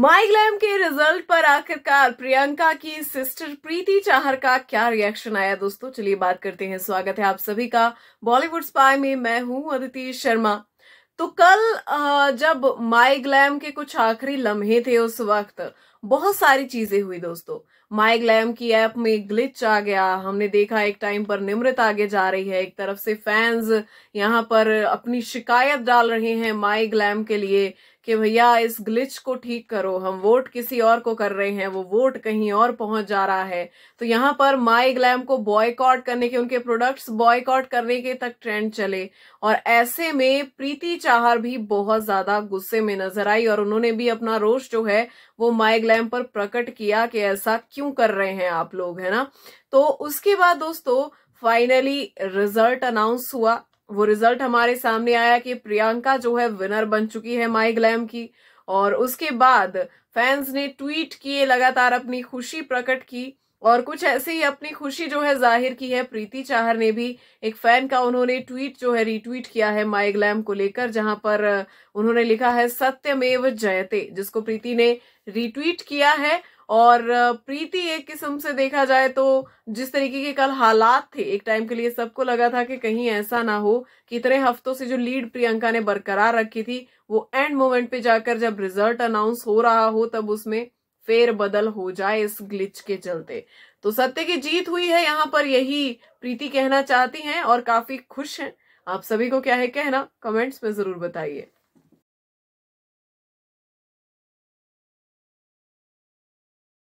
MyGlamm के result पर आखिरकार प्रियंका की सिस्टर प्रीति चाहर का क्या रिएक्शन आया दोस्तों चलिए बात करते हैं स्वागत है आप सभी का बॉलीवुड स्पाई में मैं हूं अदिति शर्मा तो कल जब माइग्लैम के कुछ आखिरी लम्हे थे उस वक्त बहुत सारी चीजें हुई दोस्तों माई ग्लैम की ऐप में ग्लिच आ गया हमने देखा एक टाइम पर निमृत आगे जा रही है एक तरफ से फैंस यहाँ पर अपनी शिकायत डाल रहे हैं माई ग्लैम के लिए कि भैया इस ग्लिच को ठीक करो हम वोट किसी और को कर रहे हैं वो वोट कहीं और पहुंच जा रहा है तो यहाँ पर माई ग्लैम को बॉयकॉट करने के उनके प्रोडक्ट्स बॉयकॉट करने के तक ट्रेंड चले और ऐसे में प्रीति चाहर भी बहुत ज्यादा गुस्से में नजर आई और उन्होंने भी अपना रोष जो है वो माई ग्लैम टाइम पर प्रकट किया कि ऐसा क्यों कर रहे हैं आप लोग है ना तो उसके बाद दोस्तों फाइनली रिजल्ट अनाउंस हुआ वो रिजल्ट हमारे सामने आया कि प्रियंका जो है विनर बन चुकी है माई ग्लैम की और उसके बाद फैंस ने ट्वीट किए लगातार अपनी खुशी प्रकट की और कुछ ऐसे ही अपनी खुशी जो है जाहिर की है प्रीति चाहर ने भी एक फैन का उन्होंने ट्वीट जो है रीट्वीट किया है माई ग्लैम को लेकर जहां पर उन्होंने लिखा है सत्यमेव जयते जिसको प्रीति ने रीट्वीट किया है और प्रीति एक किस्म से देखा जाए तो जिस तरीके के कल हालात थे एक टाइम के लिए सबको लगा था कि कहीं ऐसा ना हो कि इतने हफ्तों से जो लीड प्रियंका ने बरकरार रखी थी वो एंड मोमेंट पे जाकर जब रिजल्ट अनाउंस हो रहा हो तब उसमें फेरबदल हो जाए इस ग्लिच के चलते तो सत्य की जीत हुई है यहाँ पर यही प्रीति कहना चाहती हैं और काफी खुश हैं आप सभी को क्या है कहना कमेंट्स में जरूर बताइए